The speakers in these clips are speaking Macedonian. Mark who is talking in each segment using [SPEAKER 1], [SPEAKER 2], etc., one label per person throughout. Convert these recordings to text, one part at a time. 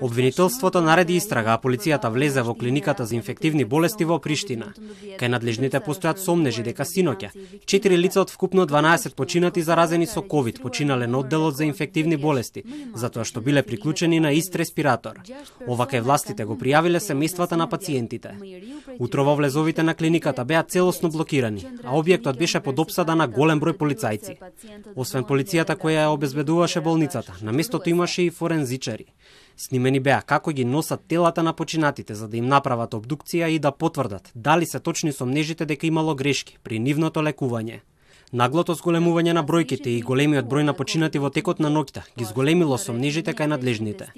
[SPEAKER 1] Обвинителството нареди истрага, а полицијата влезе во клиниката за инфективни болести во Приштина. Кај надлежните постојат сомнежи дека синоќа четири лица од вкупно 12 починати заразени со ковид починале на одделот за инфективни болести, затоа што биле приклучени на ист респиратор. Ова кај властите го пријавиле семействата на пациентите. Утрово влезовите на клиниката беа целосно блокирани, а објектот беше под обсада на голем број полицајци. Освен полицијата која ја обезбедуваше болницата, на местото имаше и форензичари. Снимени беа како ги носат телата на починатите за да им направат обдукција и да потврдат дали се точни сомнежите дека имало грешки при нивното лекување. Наглото зголемување на бројките и големиот број на починати во текот на ноќта ги зголемило сомнежите кај надлежните.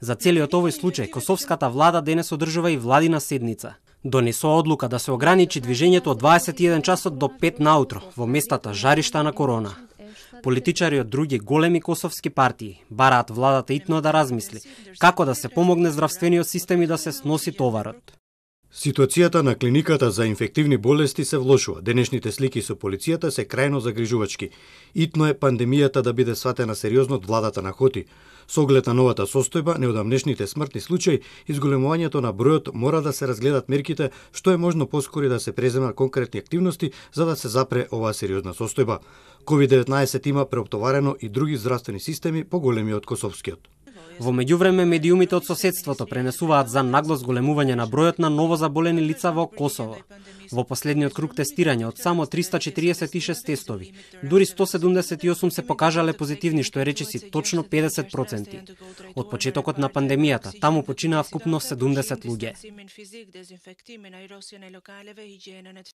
[SPEAKER 1] За целиот овој случај, Косовската влада денес одржува и владина седница. Донесоа одлука да се ограничи движењето од 21 часот до 5 наутро во местата жаришта на корона. Политичари од други големи косовски партии бараат владата итно да размисли како да се помогне здравствениот систем и да се сноси товарот.
[SPEAKER 2] Ситуацијата на клиниката за инфективни болести се влошува. Денешните слики со полицијата се крајно загрижувачки. Итно е пандемијата да биде сватена сериозно од владата на Хоти. Со оглед на новата состојба, неодамнешните смртни случаи и зголемувањето на бројот мора да се разгледат мерките што е можно поскори да се презема конкретни активности за да се запре оваа сериозна состојба. COVID-19 има преоптоварено и други здравствени системи поголеми од Косовскиот. Во меѓувреме, медиумите од соседството пренесуваат за нагло зголемување на
[SPEAKER 1] бројот на ново заболени лица во Косово. Во последниот круг тестирање од само 346 тестови, дури 178 се покажале позитивни, што е речиси точно 50%. Од почетокот на пандемијата, таму починаа вкупно 70 луѓе.